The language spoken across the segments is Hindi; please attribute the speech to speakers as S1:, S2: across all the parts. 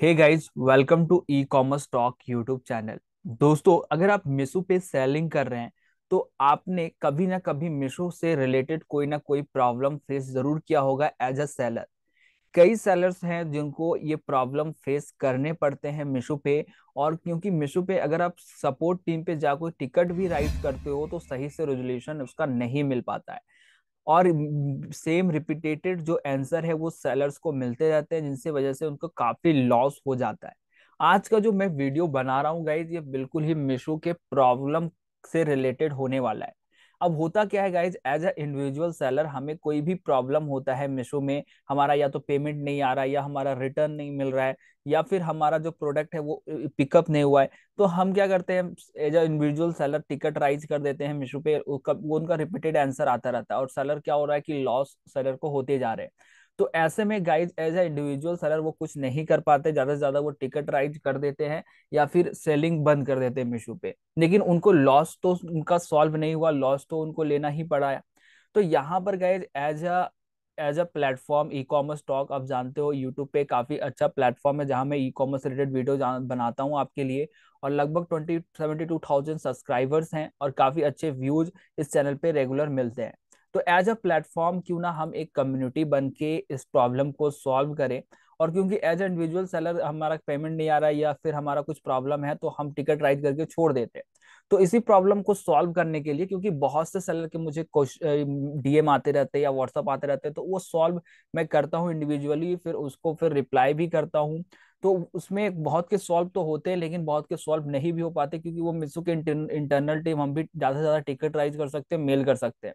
S1: hey guys welcome to e commerce talk YouTube channel दोस्तों अगर आप मिशो पे सेलिंग कर रहे हैं तो आपने कभी ना कभी मिशो से रिलेटेड कोई ना कोई प्रॉब्लम फेस जरूर किया होगा एज अ सेलर कई सेलर्स हैं जिनको ये प्रॉब्लम फेस करने पड़ते हैं मिशो पे और क्योंकि मिशो पे अगर आप सपोर्ट टीम पे जाकर टिकट भी राइट करते हो तो सही से रेजोल्यूशन उसका नहीं मिल पाता है और सेम रिपीटेटेड जो आंसर है वो सेलर्स को मिलते रहते हैं जिनसे वजह से उनको काफी लॉस हो जाता है आज का जो मैं वीडियो बना रहा हूँ गाइज ये बिल्कुल ही मिशो के प्रॉब्लम से रिलेटेड होने वाला है अब होता क्या है guys as a individual seller हमें कोई भी प्रॉब्लम होता है मिशो में हमारा या तो पेमेंट नहीं आ रहा है या हमारा रिटर्न नहीं मिल रहा है या फिर हमारा जो प्रोडक्ट है वो पिकअप नहीं हुआ है तो हम क्या करते हैं as a individual seller ticket raise कर देते हैं मिशो पे वो उनका रिपीटेड आंसर आता रहता है और सेलर क्या हो रहा है कि लॉस सेलर को होते जा रहे हैं तो ऐसे में guys as a individual seller वो कुछ नहीं कर पाते ज्यादा से ज्यादा वो टिकट राइज कर देते हैं या फिर सेलिंग बंद कर देते हैं मीशो पे लेकिन उनको लॉस तो उनका सॉल्व नहीं हुआ लॉस तो उनको लेना ही पड़ा है तो यहाँ पर guys as a as a platform e commerce talk आप जानते हो यूट्यूब पे काफ़ी अच्छा प्लेटफॉर्म है जहां मैं ई कॉमर्स रिलेटेड वीडियो बनाता हूँ आपके लिए और लगभग twenty seventy two thousand subscribers हैं और काफ़ी अच्छे व्यूज इस चैनल पे रेगुलर मिलते हैं तो एज अ प्लेटफॉर्म क्यों ना हम एक कम्युनिटी बन के इस प्रॉब्लम को सॉल्व करें और क्योंकि एज इंडिविजुअल सेलर हमारा पेमेंट नहीं आ रहा है या फिर हमारा कुछ प्रॉब्लम है तो हम टिकट राइट करके छोड़ देते हैं तो इसी प्रॉब्लम को सॉल्व करने के लिए क्योंकि बहुत से सेलर के मुझे डीएम आते रहते हैं या व्हाट्सअप आते रहते हैं तो वो सॉल्व मैं करता हूँ इंडिविजुअली फिर उसको फिर रिप्लाई भी करता हूँ तो उसमें बहुत के सॉल्व तो होते हैं लेकिन बहुत के सॉल्व नहीं भी हो पाते क्योंकि वो मिसू के इंटरनल टीम हम भी ज़्यादा से ज़्यादा टिकट राइज कर सकते हैं मेल कर सकते हैं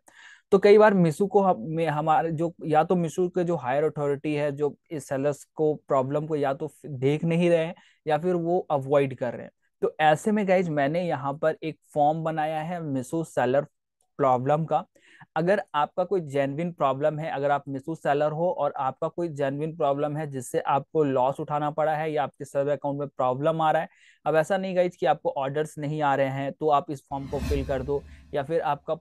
S1: तो कई बार मिसू को हम हमारे जो या तो मिसू के जो हायर अथॉरिटी है जो इस सेलर्स को प्रॉब्लम को या तो देख नहीं रहे हैं या फिर वो अवॉइड कर रहे हैं तो ऐसे में गाइज मैंने यहाँ पर एक फॉर्म बनाया है मिसो सेलर प्रॉब्लम का अगर आपका कोई जेनविन प्रॉब्लम है अगर आप मिसू सेलर हो और आपका कोई जेनविन प्रॉब्लम है जिससे आपको लॉस उठाना पड़ा है या आपके सर्वे अकाउंट में प्रॉब्लम आ रहा है अब ऐसा नहीं गाइज कि आपको ऑर्डर्स नहीं आ रहे हैं तो आप इस फॉर्म को फिल कर दो या फिर आपका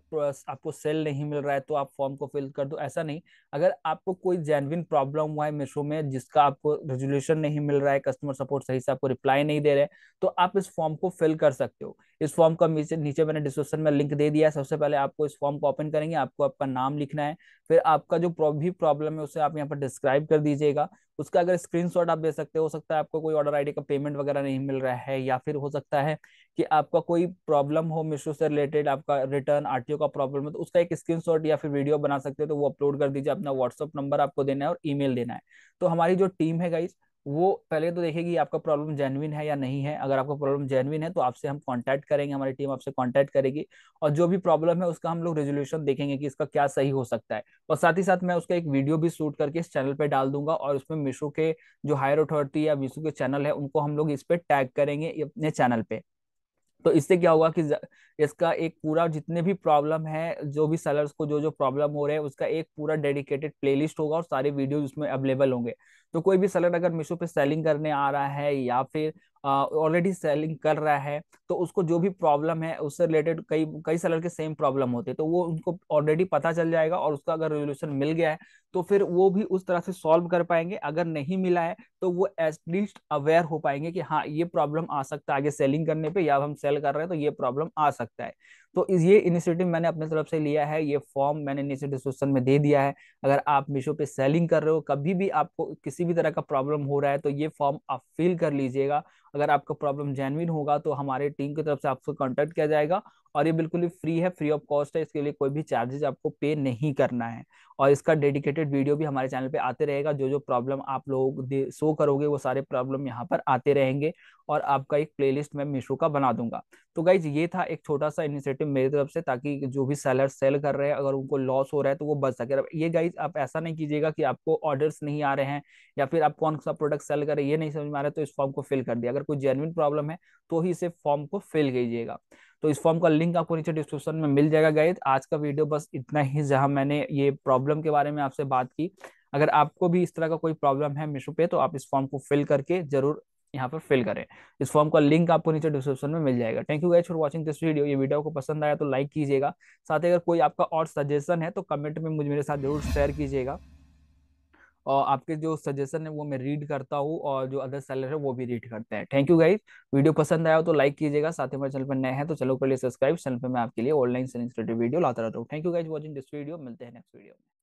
S1: आपको सेल नहीं मिल रहा है तो आप फॉर्म को फिल कर दो ऐसा नहीं अगर आपको कोई जेनविन प्रॉब्लम हुआ है मीशो में जिसका आपको रेजोल्यूशन नहीं मिल रहा है कस्टमर सपोर्ट सही से आपको रिप्लाई नहीं दे रहे तो आप इस फॉर्म को फिल कर सकते हो इस फॉर्म का नीचे मैंने डिस्क्रिप्शन में लिंक दे दिया है सबसे पहले आपको इस फॉर्म को ओपन करेंगे आपको आपका नाम लिखना है फिर आपका जो भी प्रॉब्लम है उसे आप यहाँ पर डिस्क्राइब कर दीजिएगा उसका अगर स्क्रीनशॉट आप दे सकते हो सकता है आपको कोई ऑर्डर आईडी का पेमेंट वगैरह नहीं मिल रहा है या फिर हो सकता है कि आपका कोई प्रॉब्लम हो मिशो से रिलेटेड आपका रिटर्न आरटीओ का प्रॉब्लम हो तो उसका एक स्क्रीनशॉट या फिर वीडियो बना सकते हो तो वो अपलोड कर दीजिए अपना व्हाट्सअप नंबर आपको देना है और ईमेल देना है तो हमारी जो टीम है गाइज वो पहले तो देखेगी आपका प्रॉब्लम जेनविन है या नहीं है अगर आपका प्रॉब्लम जेनविन है तो आपसे हम कांटेक्ट करेंगे हमारी टीम आपसे कांटेक्ट करेगी और जो भी प्रॉब्लम है उसका हम लोग रेजोल्यूशन देखेंगे कि इसका क्या सही हो सकता है और साथ ही साथ मैं उसका एक वीडियो भी शूट करके इस चैनल पर डाल दूंगा और उसमें मीशो के जो हायर अथॉरिटी या मीशो के चैनल है उनको हम लोग इस पर टैग करेंगे अपने चैनल पर तो इससे क्या होगा कि इसका एक पूरा जितने भी प्रॉब्लम है जो भी सेलर्स को जो जो प्रॉब्लम हो रहे हैं उसका एक पूरा डेडिकेटेड प्लेलिस्ट होगा और सारे वीडियोज उसमें अवेलेबल होंगे तो कोई भी सेलर अगर मीशो पे सेलिंग करने आ रहा है या फिर ऑलरेडी सेलिंग कर रहा है तो उसको जो भी प्रॉब्लम है उससे रिलेटेड कई कई सेलर के सेम प्रॉब्लम होते हैं तो वो उनको ऑलरेडी पता चल जाएगा और उसका अगर रेजोल्यूशन मिल गया है तो फिर वो भी उस तरह से सॉल्व कर पाएंगे अगर नहीं मिला है तो वो एटलीस्ट अवेयर हो पाएंगे कि हाँ ये प्रॉब्लम आ सकता है आगे सेलिंग करने पर या हम सेल कर रहे हैं तो ये प्रॉब्लम आ सकता है तो ये इनिशिएटिव मैंने अपने तरफ से लिया है ये फॉर्म मैंने नीचे डिस्क्रिप्शन में दे दिया है अगर आप मीशो पे सेलिंग कर रहे हो कभी भी आपको किसी भी तरह का प्रॉब्लम हो रहा है तो ये फॉर्म आप फिल कर लीजिएगा अगर आपका प्रॉब्लम जेनविन होगा तो हमारे टीम की तरफ से आपसे कॉन्टेक्ट किया जाएगा और ये बिल्कुल ही फ्री है फ्री ऑफ कॉस्ट है इसके लिए कोई भी चार्जेज आपको पे नहीं करना है और इसका डेडिकेटेड वीडियो भी हमारे चैनल पे आते रहेगा जो जो प्रॉब्लम आप लोग शो करोगे वो सारे प्रॉब्लम यहाँ पर आते रहेंगे और आपका एक प्लेलिस्ट मैं मीशो का बना दूंगा तो गाइज ये था एक छोटा सा इनिशिएटिव मेरी तरफ से ताकि जो भी सेलर सेल कर रहे हैं अगर उनको लॉस हो रहा है तो वो बच सके ये गाइज आप ऐसा नहीं कीजिएगा कि आपको ऑर्डर्स नहीं आ रहे हैं या फिर आप कौन सा प्रोडक्ट सेल कर रहे हैं ये नहीं समझ में आ रहा है तो इस फॉर्म को फिल कर दिया अगर कोई जेनविन प्रॉब्लम है तो ही इसे फॉर्म को फिल कीजिएगा तो इस फॉर्म का लिंक आपको नीचे डिस्क्रिप्शन में मिल जाएगा गाइज आज का वीडियो बस इतना ही जहाँ मैंने ये प्रॉब्लम के बारे में आपसे बात की अगर आपको भी इस तरह का कोई प्रॉब्लम है मिशो पे तो आप इस फॉर्म को फिल करके जरूर यहाँ पर फिल करें इस फॉर्म का लिंक आपको नीचे डिस्क्रिप्शन में मिल जाएगा thank you guys for watching this video ये वीडियो को पसंद आया तो लाइक कीजिएगा साथ ही अगर कोई आपका और सजेशन है तो कमेंट में मुझे मेरे साथ जरूर शेयर कीजिएगा और आपके जो सजेशन है वो मैं रीड करता हूँ और जो अदर सेलर है वो भी रीड करते हैं थैंक यू गाइज वीडियो पसंद आया हो तो लाइक कीजिएगा साथ ही मेरे चैनल पर नए हैं तो चलो कर लिए सब्सक्राइब चैनल पर मैं आपके लिए ऑनलाइन सेलिंग वीडियो लाता रहता हूँ thank you guys watching this video मिलते हैं नेक्स्ट वीडियो में